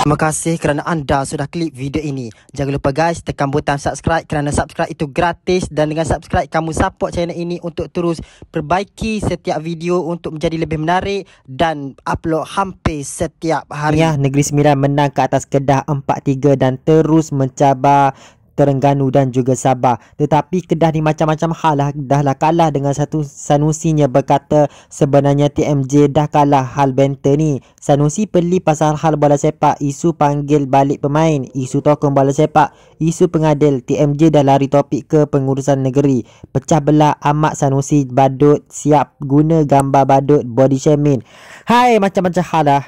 Terima kasih kerana anda sudah klik video ini. Jangan lupa guys tekan butang subscribe kerana subscribe itu gratis dan dengan subscribe kamu support channel ini untuk terus perbaiki setiap video untuk menjadi lebih menarik dan upload hampir setiap hari. Ya, Negeri Sembilan menang ke atas Kedah 4-3 dan terus mencabar Terengganu dan juga Sabah. Tetapi Kedah ni macam-macam hal lah. Dah lah kalah dengan satu sanusinya berkata sebenarnya TMJ dah kalah hal benter ni. Sanusi perli pasal hal bola sepak. Isu panggil balik pemain. Isu tokong bola sepak. Isu pengadil. TMJ dah lari topik ke pengurusan negeri. Pecah belah amat Sanusi badut siap guna gambar badut body shaming. Hai macam-macam hal lah.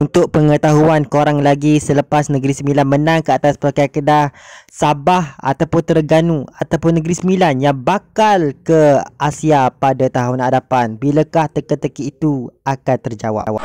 Untuk pengetahuan korang lagi selepas Negeri Sembilan menang ke atas Pakai Kedah Sabah ataupun Terengganu ataupun Negeri Sembilan yang bakal ke Asia pada tahun hadapan. Bilakah teka-teki itu akan terjawab?